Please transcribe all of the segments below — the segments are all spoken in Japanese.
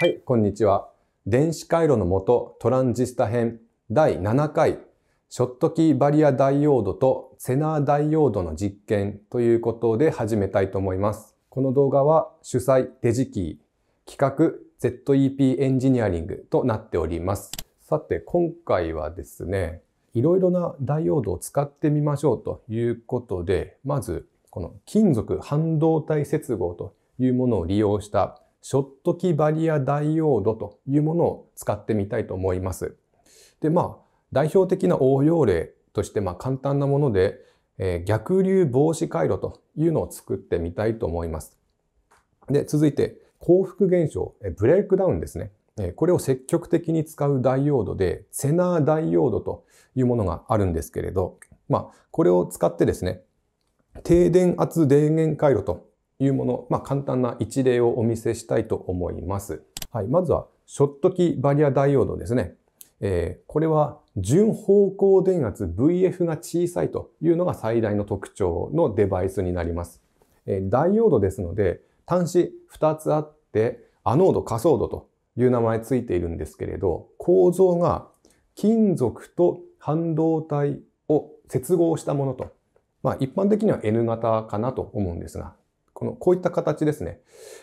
はい、こんにちは。電子回路のもとトランジスタ編第7回ショットキーバリアダイオードとセナーダイオードの実験ということで始めたいと思います。この動画は主催デジキー企画 ZEP エンジニアリングとなっております。さて今回はですね、いろいろなダイオードを使ってみましょうということで、まずこの金属半導体接合というものを利用したショットキバリアダイオードというものを使ってみたいと思います。で、まあ、代表的な応用例として、まあ、簡単なもので、えー、逆流防止回路というのを作ってみたいと思います。で、続いて、幸福現象、えブレイクダウンですね。これを積極的に使うダイオードで、セナーダイオードというものがあるんですけれど、まあ、これを使ってですね、低電圧電源回路というもの、まあ、簡単な一例をお見せしたいと思います。はい、まずは、ショットキバリアダイオードですね。えー、これは純方向電圧 VF が小さいというのが最大の特徴のデバイスになります。えー、ダイオードですので、端子2つあって、アノード、仮想度という名前ついているんですけれど、構造が金属と半導体を接合したものと、まあ一般的には N 型かなと思うんですが、この、こういった形ですね。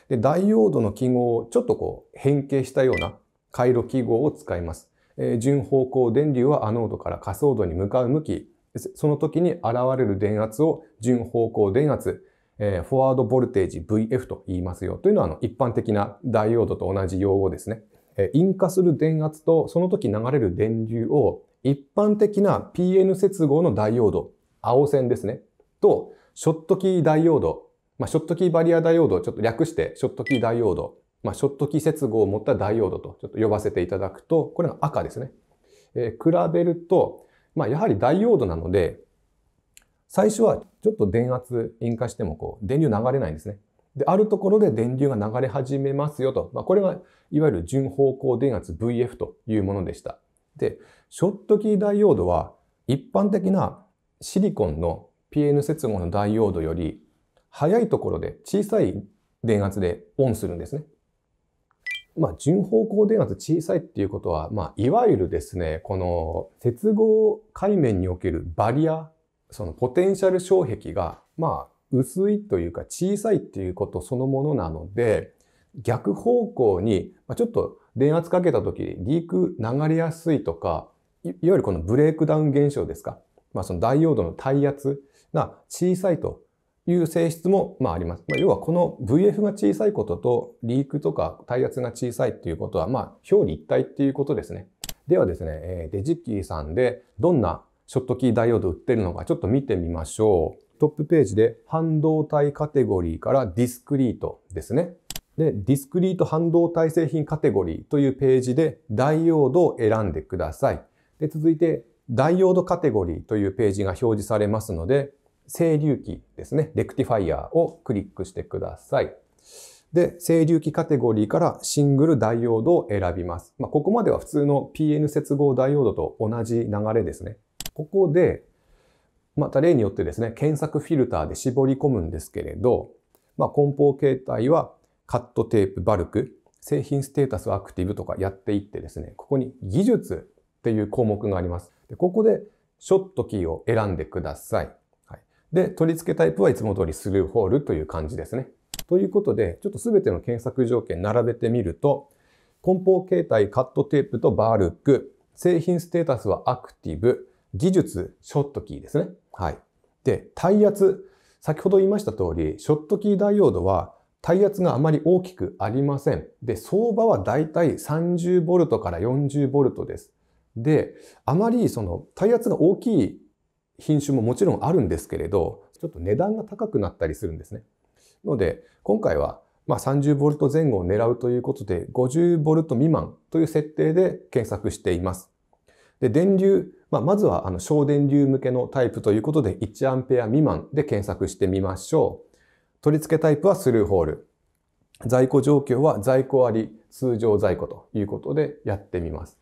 で、ダイオードの記号をちょっとこう変形したような回路記号を使います。えー、順方向電流はアノードから仮想度に向かう向き、その時に現れる電圧を順方向電圧、えー、フォワードボルテージ VF と言いますよ。というのはあの一般的なダイオードと同じ用語ですね。えー、引火する電圧とその時流れる電流を一般的な PN 接合のダイオード、青線ですね、とショットキーダイオード、まあ、ショットキーバリアダイオード、ちょっと略してショットキーダイオード、まあ、ショットキー接合を持ったダイオードとちょっと呼ばせていただくと、これが赤ですね。えー、比べると、まあ、やはりダイオードなので、最初はちょっと電圧引火してもこう電流流れないんですね。で、あるところで電流が流れ始めますよと。まあ、これがいわゆる純方向電圧 VF というものでした。で、ショットキーダイオードは一般的なシリコンの PN 接合のダイオードより早いところで小さい電圧でオンするんですね。まあ、順方向電圧小さいっていうことは、まあ、いわゆるですね、この接合界面におけるバリア、そのポテンシャル障壁が、まあ、薄いというか小さいっていうことそのものなので、逆方向に、まあ、ちょっと電圧かけた時にリーク流れやすいとか、いわゆるこのブレイクダウン現象ですか。まあ、そのダイオードの耐圧が小さいという性質も、まあ、あります。まあ、要はこの VF が小さいこととリークとか耐圧が小さいっていうことは、まあ、表裏一体っていうことですね。ではですね、えデジキーさんでどんなショットキーダイオード売ってるのかちょっと見てみましょう。トップページで半導体カテゴリーからディスクリートですね。で、ディスクリート半導体製品カテゴリーというページでダイオードを選んでください。で続いて、ダイオードカテゴリーというページが表示されますので、整流器ですね、レクティファイアをクリックしてください。で、整流器カテゴリーからシングルダイオードを選びます。まあ、ここまでは普通の PN 接合ダイオードと同じ流れですね。ここで、また例によってですね、検索フィルターで絞り込むんですけれど、まあ、梱包形態はカットテープバルク、製品ステータスアクティブとかやっていってですね、ここに技術っていう項目があります。でここでショットキーを選んでください。で、取り付けタイプはいつも通りスルーホールという感じですね。ということで、ちょっと全ての検索条件並べてみると、梱包形態カットテープとバールック、製品ステータスはアクティブ、技術、ショットキーですね。はい。で、耐圧。先ほど言いました通り、ショットキーダイオードは耐圧があまり大きくありません。で、相場はだいたい3 0トから4 0ボルトです。で、あまりその耐圧が大きい品種ももちろんあるんですけれど、ちょっと値段が高くなったりするんですね。ので、今回は、まあ、30V 前後を狙うということで、50V 未満という設定で検索しています。で、電流、まあ、まずは、あの、小電流向けのタイプということで、1A 未満で検索してみましょう。取り付けタイプはスルーホール。在庫状況は在庫あり、通常在庫ということでやってみます。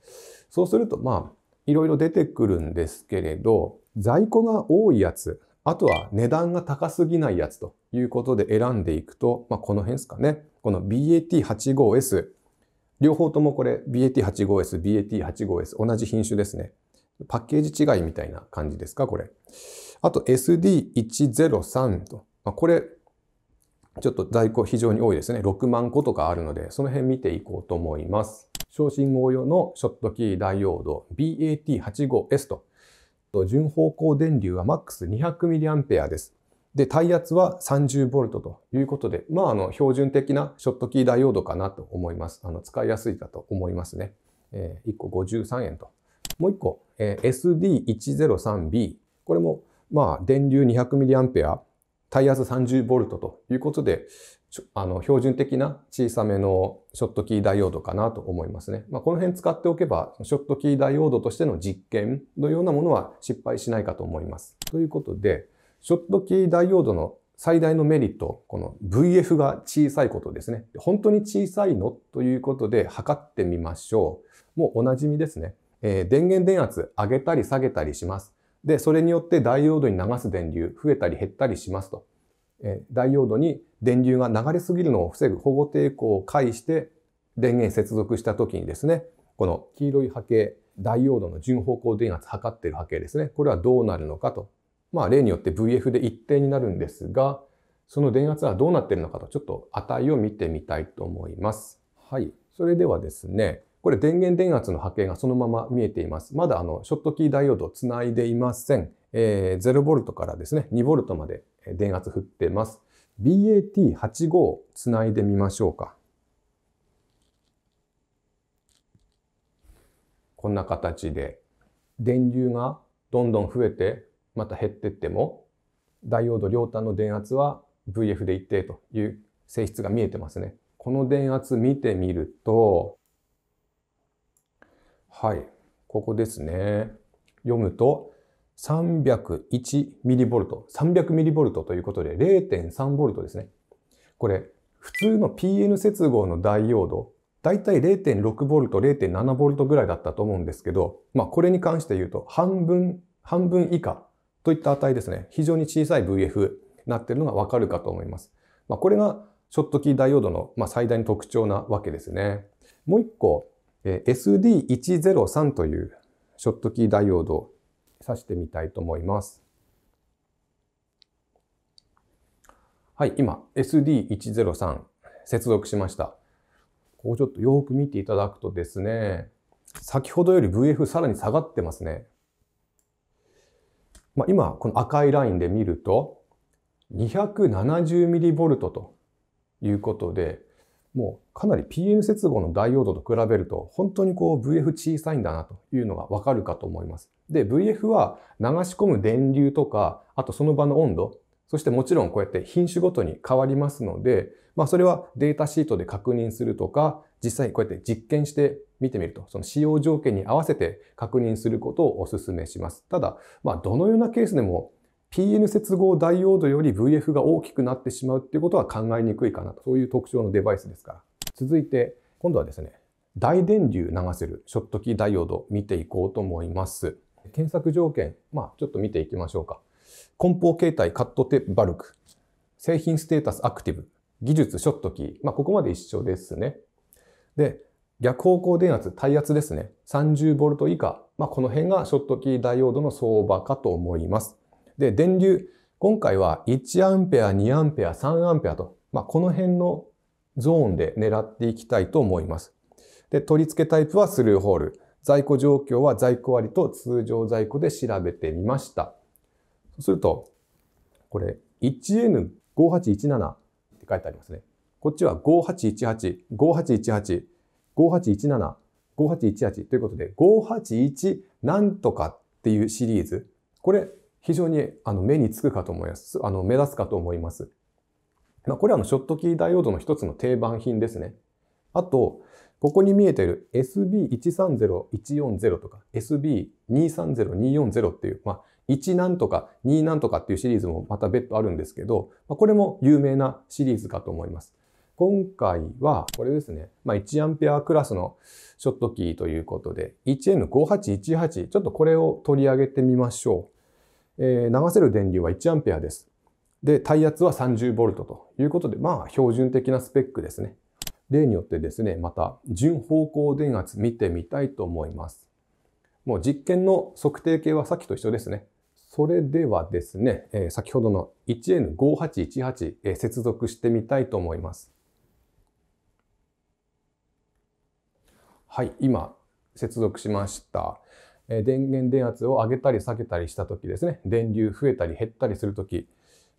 そうすると、まあ、いろいろ出てくるんですけれど、在庫が多いやつ、あとは値段が高すぎないやつということで選んでいくと、まあ、この辺ですかね。この BAT85S。両方ともこれ BAT85S、BAT85S 同じ品種ですね。パッケージ違いみたいな感じですか、これ。あと SD103 と。まあ、これ、ちょっと在庫非常に多いですね。6万個とかあるので、その辺見ていこうと思います。小信号用のショットキーダイオード BAT85S と純方向電流はマックス 200mA です。で、耐圧は 30V ということで、まあ、あの、標準的なショットキーダイオードかなと思います。あの、使いやすいかと思いますね。えー、1個53円と。もう1個、えー、SD103B。これも、まあ、電流 200mA、耐圧 30V ということで、あの標準的な小さめのショットキーダイオードかなと思いますね。まあ、この辺使っておけば、ショットキーダイオードとしての実験のようなものは失敗しないかと思います。ということで、ショットキーダイオードの最大のメリット、この VF が小さいことですね。本当に小さいのということで測ってみましょう。もうおなじみですね。えー、電源電圧上げたり下げたりします。で、それによってダイオードに流す電流増えたり減ったりしますと。えダイオードに電流が流れすぎるのを防ぐ保護抵抗を介して電源接続した時にですねこの黄色い波形ダイオードの順方向電圧測ってる波形ですねこれはどうなるのかとまあ例によって VF で一定になるんですがその電圧はどうなってるのかとちょっと値を見てみたいと思います。はい。それではですね、これ電源電圧の波形がそのまま見えています。まだあのショットキーダイオードをつないでいません。えー、0V からですね、2V まで電圧振ってます。BAT85 をつないでみましょうか。こんな形で電流がどんどん増えてまた減ってってもダイオード両端の電圧は VF で一定という性質が見えてますね。この電圧見てみるとはい、ここですね。読むと、301mV、300mV ということで 0.3V ですね。これ、普通の PN 接合のダイオード、だいたい 0.6V、0.7V ぐらいだったと思うんですけど、まあこれに関して言うと半分、半分以下といった値ですね。非常に小さい VF なってるのがわかるかと思います。まあこれがショットキーダイオードの、まあ、最大の特徴なわけですね。もう一個、SD103 というショットキーダイオードを挿してみたいと思います。はい、今 SD103 接続しました。こうちょっとよく見ていただくとですね、先ほどより VF さらに下がってますね。まあ、今、この赤いラインで見ると、270mV ということで、もうかなり PM 接合のダイオードと比べると本当にこう VF 小さいんだなというのがわかるかと思います。で、VF は流し込む電流とか、あとその場の温度、そしてもちろんこうやって品種ごとに変わりますので、まあそれはデータシートで確認するとか、実際こうやって実験して見てみると、その使用条件に合わせて確認することをお勧めします。ただ、まあどのようなケースでも PN 接合ダイオードより VF が大きくなってしまうっていうことは考えにくいかなと。そういう特徴のデバイスですから。続いて、今度はですね、大電流流せるショットキーダイオード見ていこうと思います。検索条件、まあちょっと見ていきましょうか。梱包形態カットテープバルク。製品ステータスアクティブ。技術ショットキー。まあここまで一緒ですね。で、逆方向電圧、耐圧ですね。30V 以下。まあこの辺がショットキーダイオードの相場かと思います。で、電流、今回は1アンペア、2アンペア、3アンペアと、まあ、この辺のゾーンで狙っていきたいと思います。で、取り付けタイプはスルーホール。在庫状況は在庫割と通常在庫で調べてみました。そうすると、これ 1N5817 って書いてありますね。こっちは5818、5818、5817、5818ということで、581なんとかっていうシリーズ。これ、非常にあの目につくかと思います。あの目立つかと思います。まあ、これはのショットキーダイオードの一つの定番品ですね。あと、ここに見えている SB130140 とか SB230240 っていう、まあ、1なんとか2なんとかっていうシリーズもまた別途あるんですけど、まあ、これも有名なシリーズかと思います。今回は、これですね、まあ、1アンペアクラスのショットキーということで、1N5818、ちょっとこれを取り上げてみましょう。えー、流せる電流は1アンペアです。で、耐圧は 30V ということで、まあ、標準的なスペックですね。例によってですね、また、順方向電圧見てみたいと思います。もう実験の測定系はさっきと一緒ですね。それではですね、えー、先ほどの 1N5818、えー、接続してみたいと思います。はい、今、接続しました。電源電圧を上げたり下げたりした時ですね、電流増えたり減ったりする時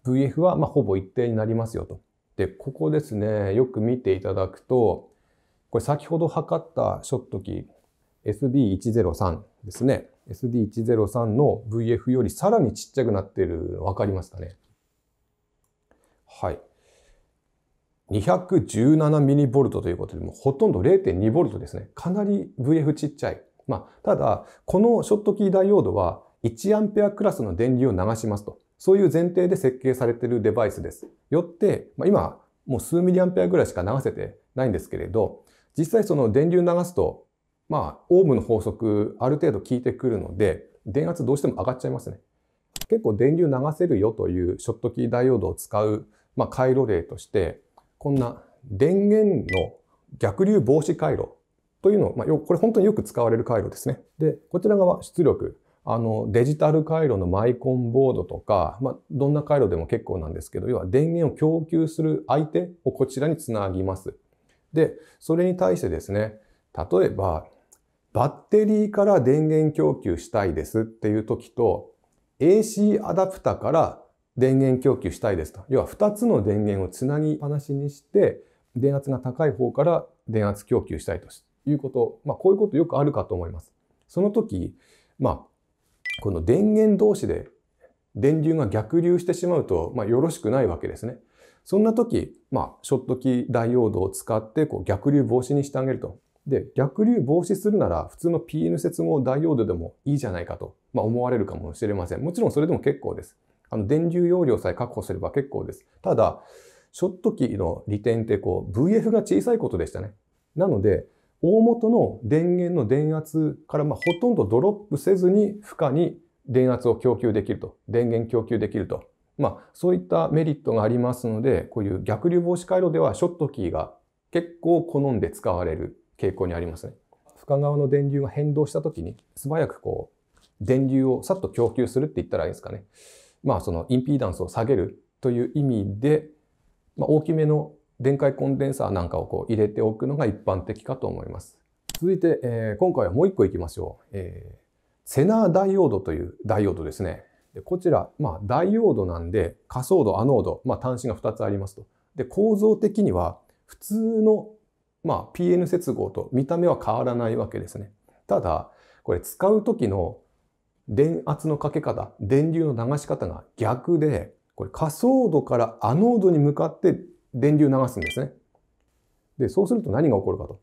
VF はまほぼ一定になりますよと。で、ここですね、よく見ていただくと、これ先ほど測ったショット機 SD103 ですね。SD103 の VF よりさらにちっちゃくなってるの分かりますかね。はい。217mV ということで、もうほとんど 0.2V ですね。かなり VF ちっちゃい。まあ、ただ、このショットキーダイオードは1アンペアクラスの電流を流しますと。そういう前提で設計されているデバイスです。よって、まあ、今、もう数ミリアンペアぐらいしか流せてないんですけれど、実際その電流流すと、まあ、オームの法則、ある程度効いてくるので、電圧どうしても上がっちゃいますね。結構電流流せるよというショットキーダイオードを使う、まあ、回路例として、こんな電源の逆流防止回路というのを、まあ、これ本当によく使われる回路ですね。で、こちら側出力。あの、デジタル回路のマイコンボードとか、まあ、どんな回路でも結構なんですけど、要は電源を供給する相手をこちらにつなぎます。で、それに対してですね、例えば、バッテリーから電源供給したいですっていう時と、AC アダプタから電源供給したいですと。要は2つの電源をつなぎっぱなしにして、電圧が高い方から電圧供給したいということ、まあ、こういうことよくあるかと思います。その時、まあ、この電源同士で電流が逆流してしまうと、まあ、よろしくないわけですね。そんな時、まあ、ショットキダイオードを使ってこう逆流防止にしてあげると。で、逆流防止するなら普通の PN 接合ダイオードでもいいじゃないかと、まあ、思われるかもしれません。もちろんそれでも結構です。あの電流容量さえ確保すれば結構です。ただ、ショットキの利点ってこう VF が小さいことでしたね。なので、大元の電源の電圧からまほとんどドロップせずに負荷に電圧を供給できると、電源供給できると。まあ、そういったメリットがありますので、こういう逆流防止回路ではショットキーが結構好んで使われる傾向にありますね。負荷側の電流が変動した時に素早くこう、電流をさっと供給するって言ったらいいですかね。まあ、そのインピーダンスを下げるという意味で、まあ、大きめの電解コンデンサーなんかをこう入れておくのが一般的かと思います。続いて、えー、今回はもう一個いきましょう。えー、セナーダイオードというダイオードですね。でこちら、まあ、ダイオードなんで、仮想度、アノード、まあ、端子が2つありますと。で、構造的には普通の、まあ、PN 接合と見た目は変わらないわけですね。ただ、これ使う時の電圧のかけ方、電流の流し方が逆で、これ仮想度からアノードに向かって電流流すんですね。で、そうすると何が起こるかと。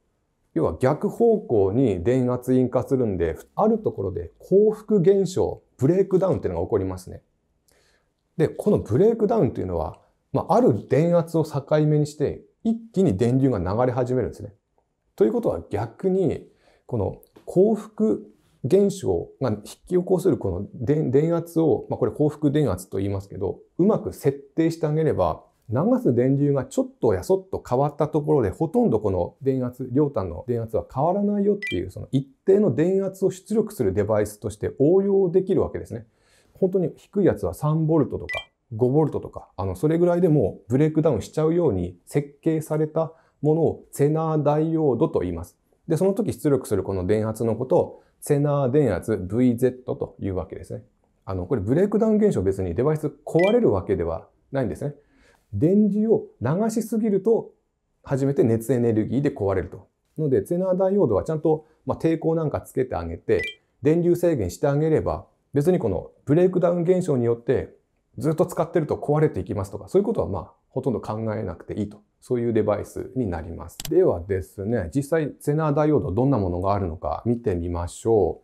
要は逆方向に電圧引火するんで、あるところで幸福現象、ブレイクダウンっていうのが起こりますね。で、このブレイクダウンっていうのは、まあ、ある電圧を境目にして、一気に電流が流れ始めるんですね。ということは逆に、この幸福現象が引き起こするこの電圧を、まあ、これ幸福電圧と言いますけど、うまく設定してあげれば、流す電流がちょっとやそっと変わったところでほとんどこの電圧両端の電圧は変わらないよっていうその一定の電圧を出力するデバイスとして応用できるわけですね。本当に低いやつは 3V とか 5V とかあのそれぐらいでもブレイクダウンしちゃうように設計されたものをセナーダイオードと言います。でその時出力するこの電圧のことをセナー電圧 VZ というわけですね。あのこれブレイクダウン現象別にデバイス壊れるわけではないんですね。電流を流しすぎると初めて熱エネルギーで壊れると。ので、ツェナーダイオードはちゃんと、ま抵抗なんかつけてあげて、電流制限してあげれば、別にこのブレイクダウン現象によってずっと使ってると壊れていきますとか、そういうことはまあほとんど考えなくていいと。そういうデバイスになります。ではですね、実際ゼナーダイオードどんなものがあるのか見てみましょ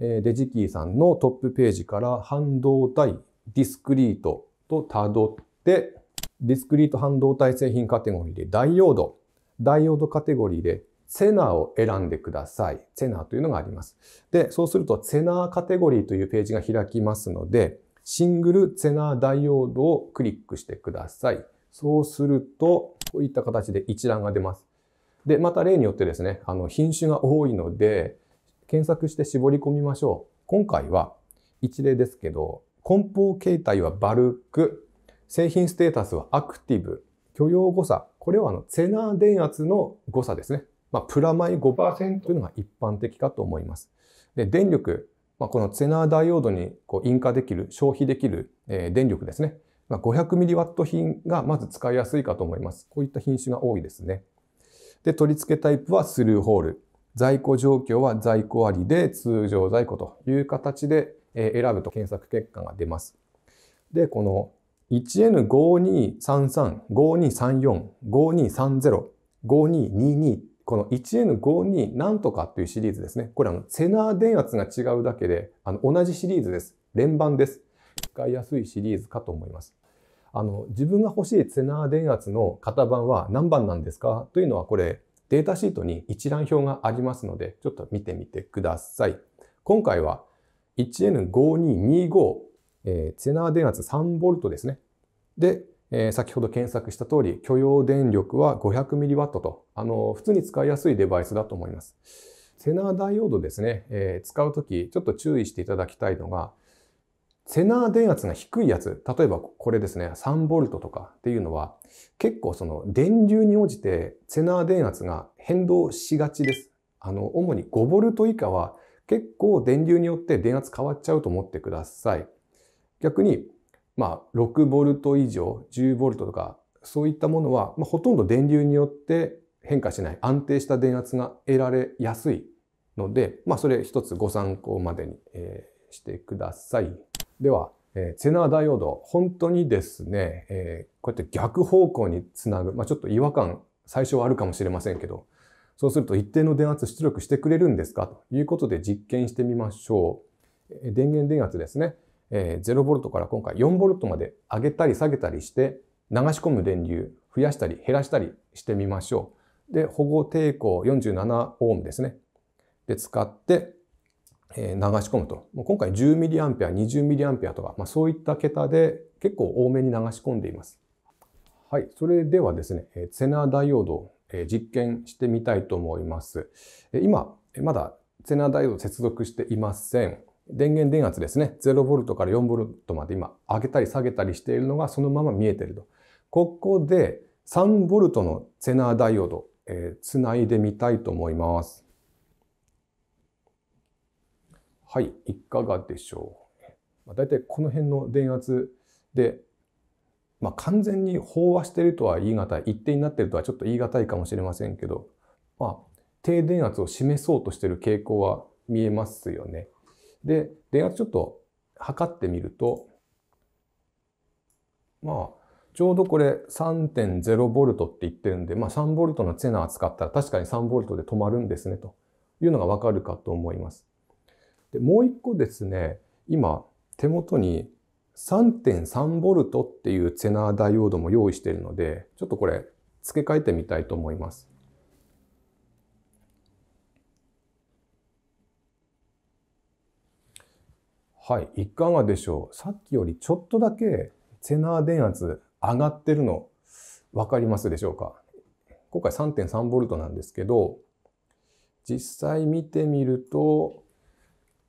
う。えー、デジキーさんのトップページから半導体、ディスクリートとたどって、ディスクリート半導体製品カテゴリーでダイオード、ダイオードカテゴリーでセナーを選んでください。セナーというのがあります。で、そうすると、セナーカテゴリーというページが開きますので、シングルセナーダイオードをクリックしてください。そうすると、こういった形で一覧が出ます。で、また例によってですね、あの、品種が多いので、検索して絞り込みましょう。今回は、一例ですけど、梱包形態はバルク、製品ステータスはアクティブ、許容誤差、これはあのセナー電圧の誤差ですね。まあ、プラマイ5%というのが一般的かと思います。で電力、まあ、このセナーダイオードにこう引火できる、消費できる、え電力ですね。まあ、500mW 品がまず使いやすいかと思います。こういった品種が多いですね。で、取り付けタイプはスルーホール。在庫状況は在庫ありで通常在庫という形で選ぶと検索結果が出ます。で、この 1N5233、5234、5230、5222この 1N52 なんとかっていうシリーズですね。これあの、セナー電圧が違うだけで、あの、同じシリーズです。連番です。使いやすいシリーズかと思います。あの、自分が欲しいセナー電圧の型番は何番なんですかというのはこれ、データシートに一覧表がありますので、ちょっと見てみてください。今回は 1N5225、えー、セナー電圧 3V ですね。で、えー、先ほど検索した通り、許容電力は 500mW と、あの、普通に使いやすいデバイスだと思います。セナーダイオードですね、えー、使うとき、ちょっと注意していただきたいのが、セナー電圧が低いやつ、例えばこれですね、3V とかっていうのは、結構その電流に応じてセナー電圧が変動しがちです。あの、主に 5V 以下は結構電流によって電圧変わっちゃうと思ってください。逆にまあ、6ボルト以上、10ボルトとか、そういったものは、まあ、ほとんど電流によって変化しない、安定した電圧が得られやすいので、まあ、それ一つご参考までに、えー、してください。では、えー、セナーダイオード、本当にですね、えー、こうやって逆方向につなぐ、まあ、ちょっと違和感、最初はあるかもしれませんけど、そうすると一定の電圧出力してくれるんですかということで実験してみましょう。電源電圧ですね。えー、0V から今回 4V まで上げたり下げたりして流し込む電流増やしたり減らしたりしてみましょう。で、保護抵抗47オームですね。で、使って、えー、流し込むと。今回 10mA、20mA とか、まあ、そういった桁で結構多めに流し込んでいます。はい、それではですね、えー、セナダイオードを、えー、実験してみたいと思います。えー、今、まだセナーダイオード接続していません。電源電圧ですね、0V から 4V まで今上げたり下げたりしているのがそのまま見えていると。ここで 3V のセナーダイオード、えー、つないでみたいと思います。はい、いかがでしょう。まあ、大体この辺の電圧で、まあ、完全に飽和しているとは言い難い、一定になっているとはちょっと言い難いかもしれませんけど、まあ、低電圧を示そうとしている傾向は見えますよね。で、電圧ちょっと測ってみると、まあ、ちょうどこれ 3.0V って言ってるんで、まあ 3V のツェナー使ったら確かに 3V で止まるんですねというのがわかるかと思います。で、もう一個ですね、今手元に 3.3V っていうツェナーダイオードも用意しているので、ちょっとこれ付け替えてみたいと思います。はい、いかがでしょう。さっきよりちょっとだけセナー電圧上がってるの分かりますでしょうか。今回 3.3V なんですけど、実際見てみると、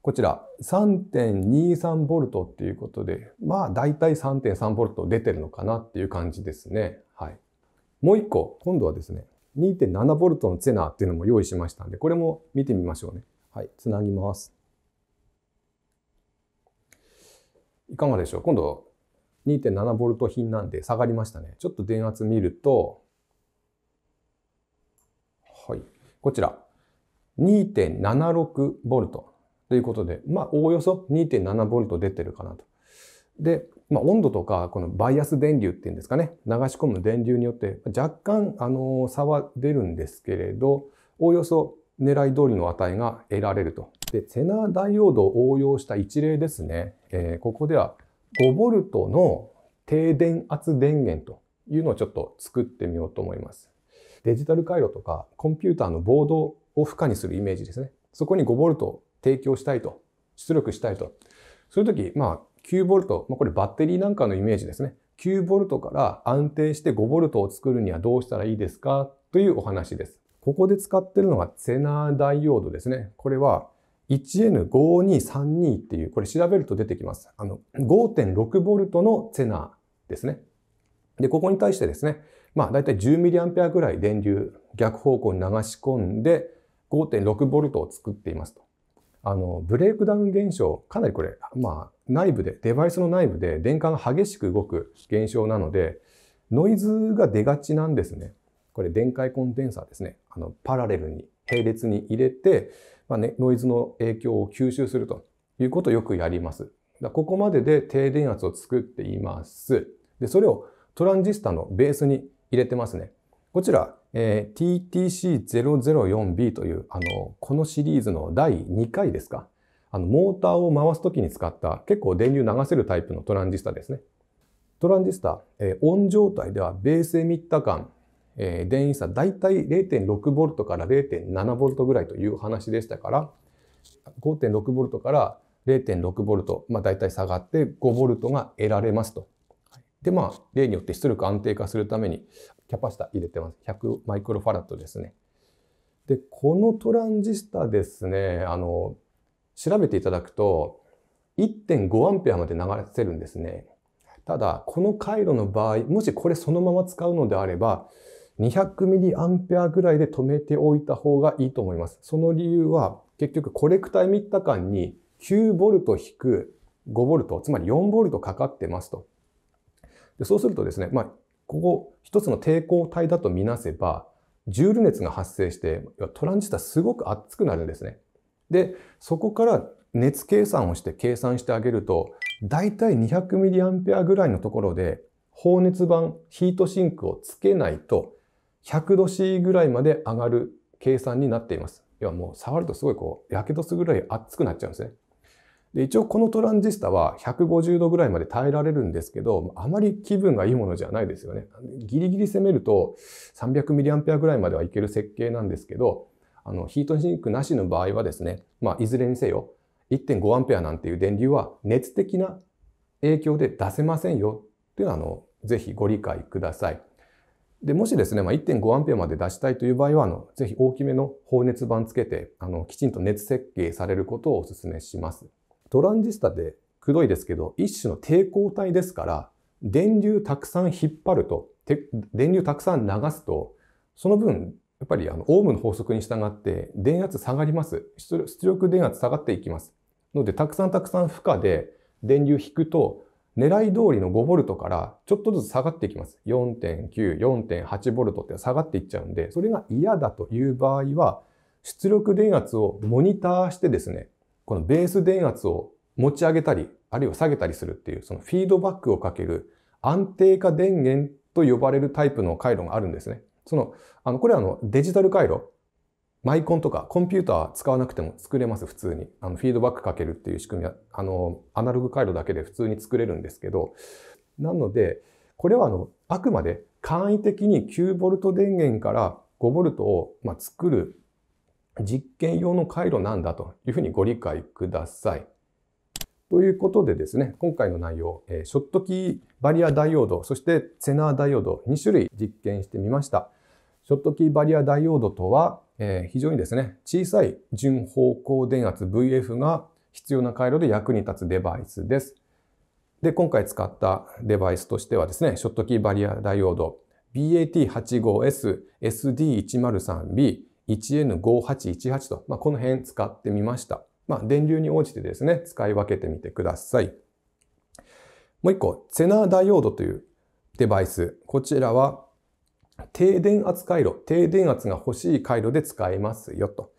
こちら 3.23V っていうことで、まあ大体 3.3V 出てるのかなっていう感じですね。はい。もう一個、今度はですね、2.7V のツェナーっていうのも用意しましたんで、これも見てみましょうね。はい、つなぎます。いかがでしょう今度2.7ボルト品なんで下がりましたね。ちょっと電圧見ると、はい、こちら2.76ボルトということで、まあおおよそ2.7ボルト出てるかなと。で、まあ、温度とかこのバイアス電流っていうんですかね流し込む電流によって若干あの差は出るんですけれどおおよそ狙い通りの値が得られるとで、セナダイオードを応用した一例ですね。えー、ここでは 5V の低電圧電源というのをちょっと作ってみようと思います。デジタル回路とかコンピューターのボードを負荷にするイメージですね。そこに 5V を提供したいと、出力したいと。そういう時、まあ 9V、まあ、これバッテリーなんかのイメージですね。9V から安定して 5V を作るにはどうしたらいいですかというお話です。ここで使ってるのがセナーダイオードですね。これは 1N5232 っていう、これ調べると出てきます。あの、5.6V のセナーですね。で、ここに対してですね、まあ、だいたい 10mA ぐらい電流、逆方向に流し込んで、5.6V を作っていますと。あの、ブレイクダウン現象、かなりこれ、まあ、内部で、デバイスの内部で電荷が激しく動く現象なので、ノイズが出がちなんですね。これ、電解コンデンサーですね。あの、パラレルに、並列に入れて、まあね、ノイズの影響を吸収するということをよくやります。だここまでで低電圧を作っています。で、それをトランジスタのベースに入れてますね。こちら、えー、TTC004B という、あの、このシリーズの第2回ですか。あの、モーターを回すときに使った結構電流流せるタイプのトランジスタですね。トランジスタ、えー、オン状態ではベースエミッタ感電位差大体 0.6V から 0.7V ぐらいという話でしたから 5.6V から 0.6V、まあ、大体下がって 5V が得られますと。でまあ例によって出力安定化するためにキャパシタ入れてます100マイクロファラットですね。でこのトランジスタですねあの調べていただくと1.5アンペアまで流せるんですね。ただこの回路の場合もしこれそのまま使うのであれば 200mAh ぐらいで止めておいた方がいいと思います。その理由は、結局コレクターッ日間に 9V 引く 5V、つまり 4V かかってますと。でそうするとですね、まあ、ここ一つの抵抗体だとみなせば、ジュール熱が発生して、トランジスタすごく熱くなるんですね。で、そこから熱計算をして計算してあげると、だいたい 200mAh ぐらいのところで、放熱板、ヒートシンクをつけないと、100度 C ぐらいまで上がる計算になっています。要はもう触るとすごいこう、やけどするぐらい熱くなっちゃうんですね。で、一応このトランジスタは150度ぐらいまで耐えられるんですけど、あまり気分がいいものじゃないですよね。ギリギリ攻めると 300mAh ぐらいまではいける設計なんですけど、あの、ヒートシンクなしの場合はですね、まあ、いずれにせよ、1.5A なんていう電流は熱的な影響で出せませんよっていうのは、あの、ぜひご理解ください。で、もしですね、まあ、1.5アンペアまで出したいという場合は、あの、ぜひ大きめの放熱板つけて、あの、きちんと熱設計されることをお勧めします。トランジスタで、くどいですけど、一種の抵抗体ですから、電流たくさん引っ張ると、電流たくさん流すと、その分、やっぱりあの、オームの法則に従って電圧下がります。出力電圧下がっていきます。ので、たくさんたくさん負荷で電流引くと、狙い通りの 5V からちょっとずつ下がっていきます。4.9、4.8V って下がっていっちゃうんで、それが嫌だという場合は、出力電圧をモニターしてですね、このベース電圧を持ち上げたり、あるいは下げたりするっていう、そのフィードバックをかける安定化電源と呼ばれるタイプの回路があるんですね。その、あの、これはあのデジタル回路、マイコンとかコンピューター使わなくても作れます、普通に。あの、フィードバックかけるっていう仕組みは、あの、アナログ回路だけで普通に作れるんですけど、なので、これはあの、あくまで簡易的に 9V 電源から 5V を、ま作る実験用の回路なんだというふうにご理解ください。ということでですね、今回の内容、えショットキーバリアダイオード、そしてセナーダイオード2種類実験してみました。ショットキーバリアダイオードとは、え非常にですね、小さい純方向電圧 VF が必要な回路で役に立つデバイスです。で、今回使ったデバイスとしてはですね、ショットキーバリアダイオード BAT85S、SD103B、1N5818 と、まあ、この辺使ってみました。まあ、電流に応じてですね、使い分けてみてください。もう一個、セナーダイオードというデバイス。こちらは低電圧回路、低電圧が欲しい回路で使えますよと。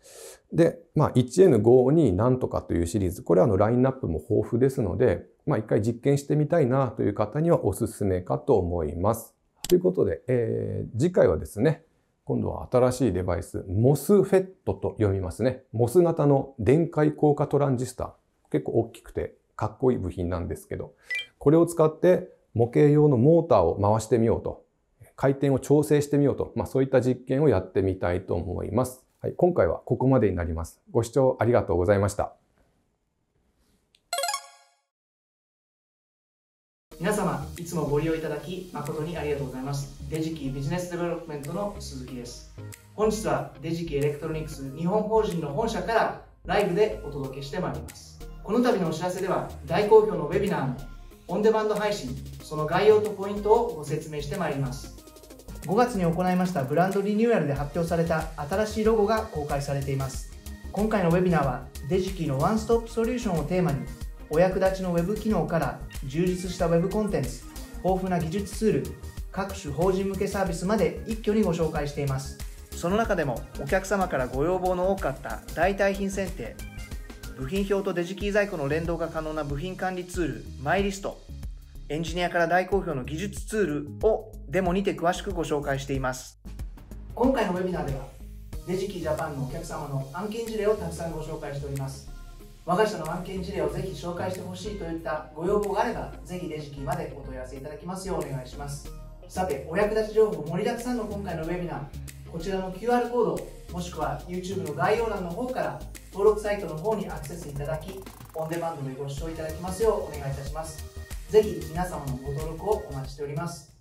で、まあ、1N52 なんとかというシリーズ、これはあのラインナップも豊富ですので、まあ、一回実験してみたいなという方にはおすすめかと思います。ということで、えー、次回はですね、今度は新しいデバイス、MOSFET と読みますね。MOS 型の電解硬化トランジスタ。結構大きくてかっこいい部品なんですけど、これを使って模型用のモーターを回してみようと回転を調整してみようと、まあ、そういった実験をやってみたいと思います。はい、今回はここまでになります。ご視聴ありがとうございました。皆様、いつもご利用いただき誠にありがとうございます。デジキビジネスデベロップメントの鈴木です。本日はデジキエレクトロニクス日本法人の本社からライブでお届けしてまいります。この度のお知らせでは大好評のウェビナーのオンデマンド配信、その概要とポイントをご説明してまいります。5月に行いましたブランドリニューアルで発表された新しいロゴが公開されています今回のウェビナーはデジキーのワンストップソリューションをテーマにお役立ちの Web 機能から充実した Web コンテンツ豊富な技術ツール各種法人向けサービスまで一挙にご紹介していますその中でもお客様からご要望の多かった代替品選定部品表とデジキー在庫の連動が可能な部品管理ツールマイリストエンジニアから大好評の技術ツールをデモにて詳しくご紹介しています今回のウェビナーではデジキジャパンのお客様の案件事例をたくさんご紹介しております我が社の案件事例をぜひ紹介してほしいといったご要望があればぜひデジキーまでお問い合わせいただきますようお願いしますさてお役立ち情報盛りだくさんの今回のウェビナーこちらの QR コードもしくは YouTube の概要欄の方から登録サイトの方にアクセスいただきオンデマンドでご視聴いただきますようお願いいたしますぜひ皆様のご登録をお待ちしております。